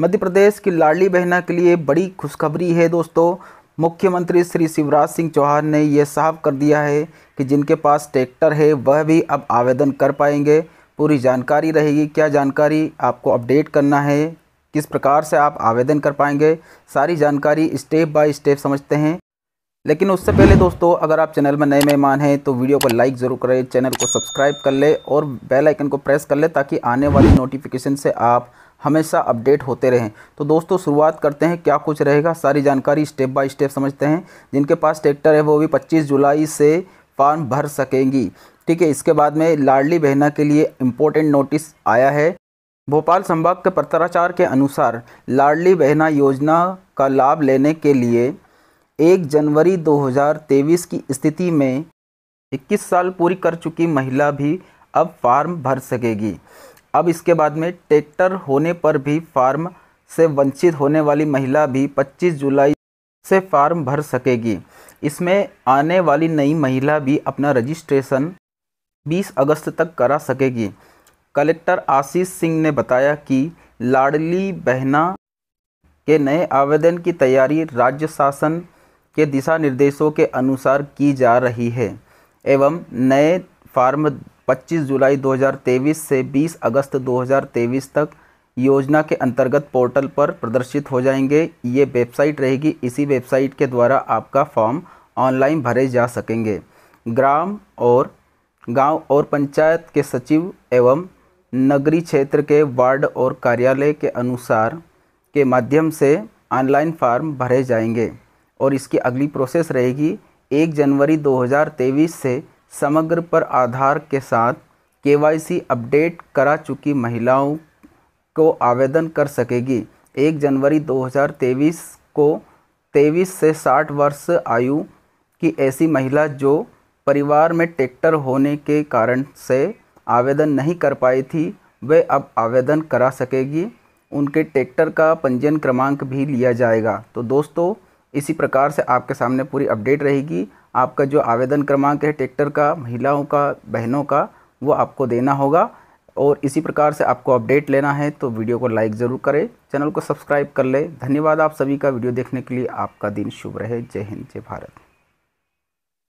मध्य प्रदेश की लाडली बहना के लिए बड़ी खुशखबरी है दोस्तों मुख्यमंत्री श्री शिवराज सिंह चौहान ने यह साफ कर दिया है कि जिनके पास ट्रैक्टर है वह भी अब आवेदन कर पाएंगे पूरी जानकारी रहेगी क्या जानकारी आपको अपडेट करना है किस प्रकार से आप आवेदन कर पाएंगे सारी जानकारी स्टेप बाय स्टेप समझते हैं लेकिन उससे पहले दोस्तों अगर आप चैनल में नए मेहमान हैं तो वीडियो को लाइक ज़रूर करें चैनल को सब्सक्राइब कर ले और बेल आइकन को प्रेस कर ले ताकि आने वाली नोटिफिकेशन से आप हमेशा अपडेट होते रहें तो दोस्तों शुरुआत करते हैं क्या कुछ रहेगा सारी जानकारी स्टेप बाय स्टेप समझते हैं जिनके पास ट्रैक्टर है वो भी 25 जुलाई से फॉर्म भर सकेंगी ठीक है इसके बाद में लाडली बहना के लिए इम्पोर्टेंट नोटिस आया है भोपाल संभाग के पत्राचार के अनुसार लाडली बहना योजना का लाभ लेने के लिए एक जनवरी दो की स्थिति में इक्कीस साल पूरी कर चुकी महिला भी अब फार्म भर सकेगी अब इसके बाद में ट्रैक्टर होने पर भी फार्म से वंचित होने वाली महिला भी 25 जुलाई से फार्म भर सकेगी इसमें आने वाली नई महिला भी अपना रजिस्ट्रेशन 20 अगस्त तक करा सकेगी कलेक्टर आशीष सिंह ने बताया कि लाडली बहना के नए आवेदन की तैयारी राज्य शासन के दिशा निर्देशों के अनुसार की जा रही है एवं नए फार्म 25 जुलाई 2023 से 20 अगस्त 2023 तक योजना के अंतर्गत पोर्टल पर प्रदर्शित हो जाएंगे ये वेबसाइट रहेगी इसी वेबसाइट के द्वारा आपका फॉर्म ऑनलाइन भरे जा सकेंगे ग्राम और गांव और पंचायत के सचिव एवं नगरी क्षेत्र के वार्ड और कार्यालय के अनुसार के माध्यम से ऑनलाइन फार्म भरे जाएंगे और इसकी अगली प्रोसेस रहेगी एक जनवरी 2023 से समग्र पर आधार के साथ केवाईसी अपडेट करा चुकी महिलाओं को आवेदन कर सकेगी एक जनवरी 2023 को 23 से 60 वर्ष आयु की ऐसी महिला जो परिवार में ट्रैक्टर होने के कारण से आवेदन नहीं कर पाई थी वे अब आवेदन करा सकेगी उनके ट्रैक्टर का पंजीयन क्रमांक भी लिया जाएगा तो दोस्तों इसी प्रकार से आपके सामने पूरी अपडेट रहेगी आपका जो आवेदन क्रमांक है ट्रैक्टर का महिलाओं का बहनों का वो आपको देना होगा और इसी प्रकार से आपको अपडेट लेना है तो वीडियो को लाइक ज़रूर करें चैनल को सब्सक्राइब कर लें धन्यवाद आप सभी का वीडियो देखने के लिए आपका दिन शुभ रहे जय हिंद जय भारत